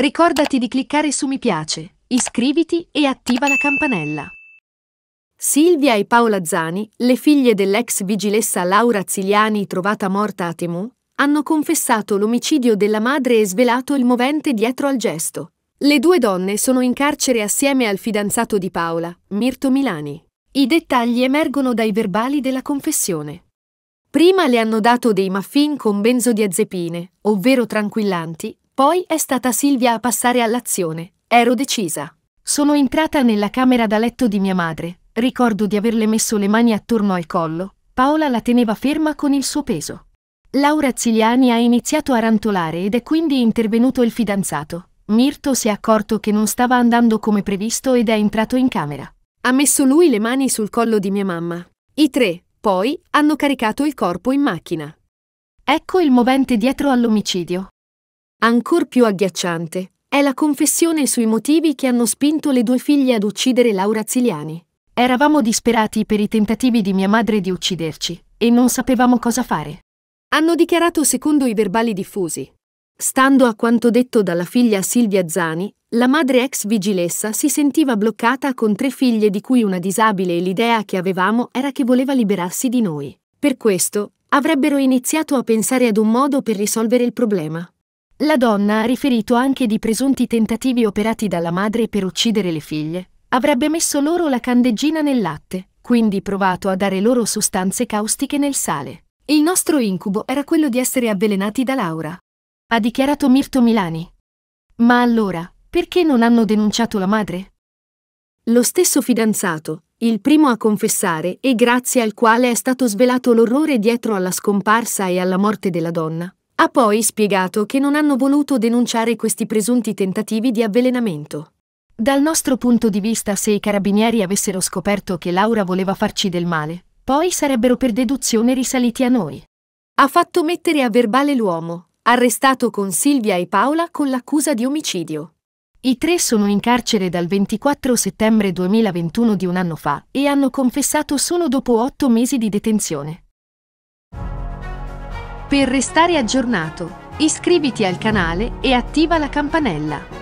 Ricordati di cliccare su mi piace, iscriviti e attiva la campanella. Silvia e Paola Zani, le figlie dell'ex vigilessa Laura Ziliani trovata morta a Temu, hanno confessato l'omicidio della madre e svelato il movente dietro al gesto. Le due donne sono in carcere assieme al fidanzato di Paola, Mirto Milani. I dettagli emergono dai verbali della confessione. Prima le hanno dato dei muffin con benzodiazepine, ovvero tranquillanti, poi è stata Silvia a passare all'azione. Ero decisa. Sono entrata nella camera da letto di mia madre. Ricordo di averle messo le mani attorno al collo. Paola la teneva ferma con il suo peso. Laura Ziliani ha iniziato a rantolare ed è quindi intervenuto il fidanzato. Mirto si è accorto che non stava andando come previsto ed è entrato in camera. Ha messo lui le mani sul collo di mia mamma. I tre, poi, hanno caricato il corpo in macchina. Ecco il movente dietro all'omicidio. Ancor più agghiacciante è la confessione sui motivi che hanno spinto le due figlie ad uccidere Laura Ziliani. Eravamo disperati per i tentativi di mia madre di ucciderci e non sapevamo cosa fare. Hanno dichiarato secondo i verbali diffusi. Stando a quanto detto dalla figlia Silvia Zani, la madre ex vigilessa si sentiva bloccata con tre figlie di cui una disabile e l'idea che avevamo era che voleva liberarsi di noi. Per questo, avrebbero iniziato a pensare ad un modo per risolvere il problema. La donna ha riferito anche di presunti tentativi operati dalla madre per uccidere le figlie. Avrebbe messo loro la candeggina nel latte, quindi provato a dare loro sostanze caustiche nel sale. Il nostro incubo era quello di essere avvelenati da Laura, ha dichiarato Mirto Milani. Ma allora, perché non hanno denunciato la madre? Lo stesso fidanzato, il primo a confessare e grazie al quale è stato svelato l'orrore dietro alla scomparsa e alla morte della donna, ha poi spiegato che non hanno voluto denunciare questi presunti tentativi di avvelenamento. Dal nostro punto di vista, se i carabinieri avessero scoperto che Laura voleva farci del male, poi sarebbero per deduzione risaliti a noi. Ha fatto mettere a verbale l'uomo, arrestato con Silvia e Paola con l'accusa di omicidio. I tre sono in carcere dal 24 settembre 2021 di un anno fa e hanno confessato solo dopo otto mesi di detenzione. Per restare aggiornato, iscriviti al canale e attiva la campanella.